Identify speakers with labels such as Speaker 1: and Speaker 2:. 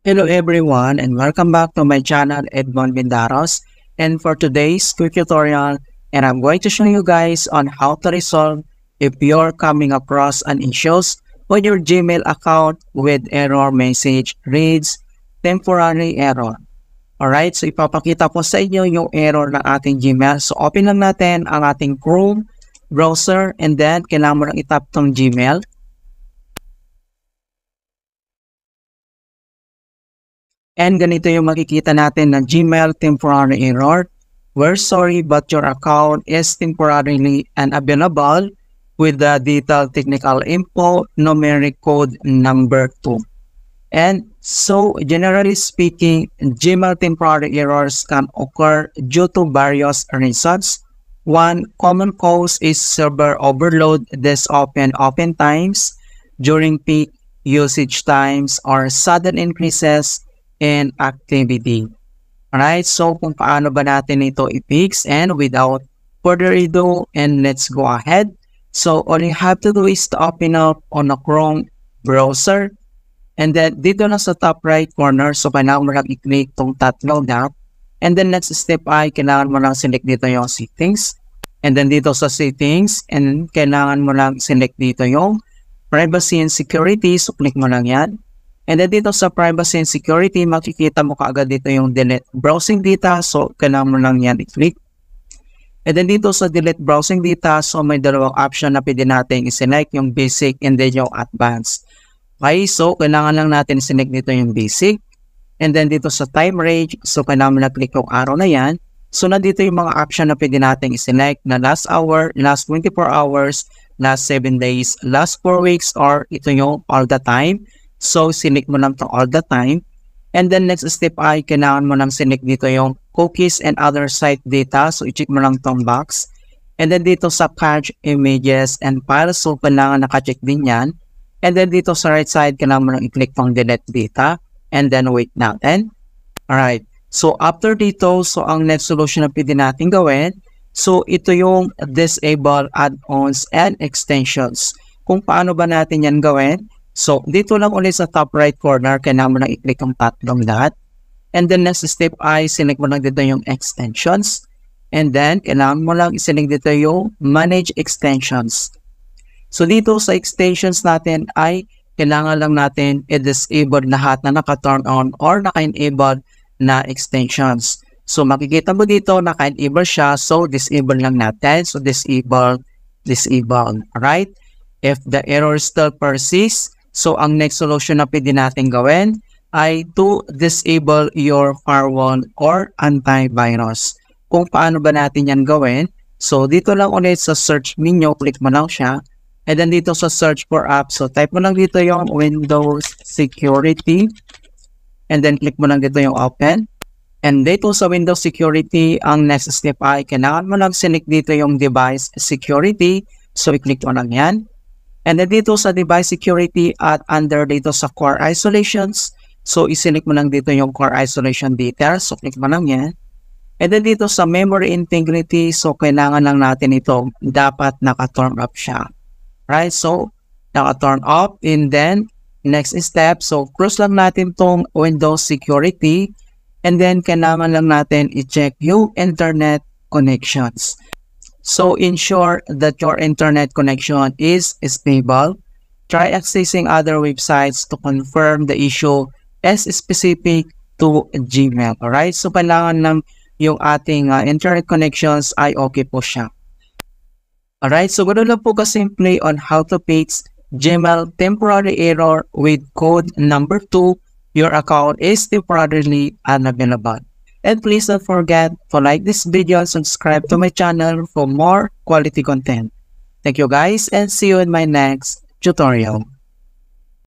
Speaker 1: Hello everyone and welcome back to my channel Edmond Mindaros and for today's quick tutorial and I'm going to show you guys on how to resolve if you're coming across an issues on your Gmail account with error message reads temporary error. Alright, so ipapakita ko sa inyo yung error ng ating Gmail. So open lang natin ang ating Chrome browser and then kailangan mo lang itap tong Gmail. And ganito yung makikita natin na Gmail temporary error. We're sorry but your account is temporarily unavailable with the detailed technical info numeric code number 2. And so generally speaking, Gmail temporary errors can occur due to various reasons. One common cause is server overload. This often oftentimes during peak usage times or sudden increases and activity. Alright, so kung paano ba natin ito i-fix and without further ado, and let's go ahead. So all you have to do is to open up on a Chrome browser. And then dito na sa top right corner, so kailangan mo lang i-click tong tatlo dot. And then next step ay kailangan mo lang select dito yung settings. And then dito sa settings, and kailangan mo lang select dito yung privacy and security. So click mo lang yan. And then dito sa privacy and security, makikita mo kaagad dito yung delete browsing data. So, kailangan mo lang yan i-click. And then dito sa delete browsing data, so may dalawang option na pwede natin isinike, yung basic and then yung advanced. Okay, so kailangan lang natin isinike dito yung basic. And then dito sa time range, so kailangan mo na-click yung arrow na yan. So nandito yung mga option na pwede natin isinike na last hour, last 24 hours, last 7 days, last 4 weeks, or ito yung all the time. So, sinik mo lang to all the time. And then, next step ay kailangan mo nang sinik dito yung cookies and other site data. So, i-check mo lang tong box. And then, dito sa cache images and files. So, kailangan nakacheck din yan. And then, dito sa right side, kailangan mo nang i-click pang delete data. And then, wait natin. Alright. So, after dito, so ang next solution na pwede natin gawin, so ito yung disable add-ons and extensions. Kung paano ba natin yan gawin? So, dito lang ulit sa top right corner, kailangan mo lang i-click ang tatlong lahat. And then, next step ay sinag mo lang dito yung extensions. And then, kailangan mo lang isinag dito yung manage extensions. So, dito sa extensions natin ay kailangan lang natin i-disable lahat na naka-turn on or naka-enable na extensions. So, makikita mo dito, naka-enable siya. So, disable lang natin. So, disable, disable. Alright? If the error still persists, So, ang next solution na pwede natin gawin ay to disable your firewall or antivirus. Kung paano ba natin yan gawin? So, dito lang ulit sa search menu, click mo lang siya. And then dito sa search for apps, so type mo lang dito yung Windows Security. And then click mo lang dito yung open. And dito sa Windows Security, ang next step ay kailangan mo lang sinik dito yung device security. So, i-click mo lang yan. And then dito sa device security at under dito sa core isolations, so isilik mo lang dito yung core isolation details, so click mo lang yan. And then dito sa memory integrity, so kailangan lang natin ito, dapat naka-turn up siya. Right? So, naka-turn up. and then next step, so cross lang natin tong Windows security and then kailangan lang natin i-check yung internet connections. So ensure that your internet connection is stable. Try accessing other websites to confirm the issue as specific to Gmail. Alright? So kailangan lang yung ating uh, internet connections ay okay po siya. Alright, so ganoon lang po kasimple on how to fix Gmail temporary error with code number 2, your account is temporarily unavailable. And please don't forget to like this video and subscribe to my channel for more quality content. Thank you guys and see you in my next tutorial.